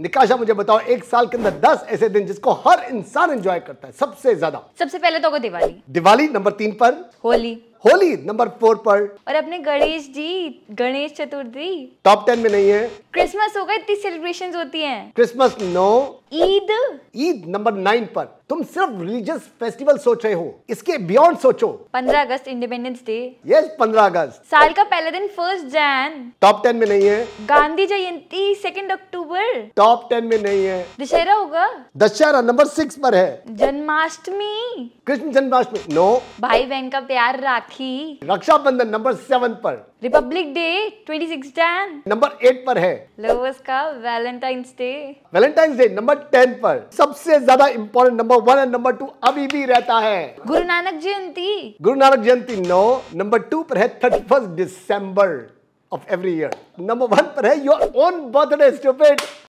निकाशा मुझे बताओ एक साल के अंदर दस ऐसे दिन जिसको हर इंसान एंजॉय करता है सबसे ज्यादा सबसे पहले तो दिवाली दिवाली नंबर तीन पर होली होली नंबर फोर पर और अपने गणेश जी गणेश चतुर्थी टॉप टेन में नहीं है क्रिसमस होगा इतनी सेलिब्रेशन होती है Christmas no Eid Eid number nine पर तुम सिर्फ रिलीजियस फेस्टिवल सोच रहे हो इसके बियॉन्ड सोचो पंद्रह अगस्त इंडिपेंडेंस डे यस पंद्रह अगस्त साल का पहला दिन फर्स्ट जैन टॉप टेन में नहीं है Gandhi Jayanti second October top ten में नहीं है दशहरा होगा दशहरा नंबर सिक्स पर है जन्माष्टमी कृष्ण जन्माष्टमी नो भाई बहन का प्यार राखी रक्षाबंधन नंबर सेवन पर रिपब्लिक डे 2016 नंबर एट पर है लवर्स का Valentine's Day Valentine's Day number ten पर सबसे ज्यादा important number one and number two अभी भी रहता है गुरु नानक जयंती गुरु नानक जयंती नौ नंबर टू पर है thirty first December of every year number one पर है योर ओन बर्थडे स्टूपेट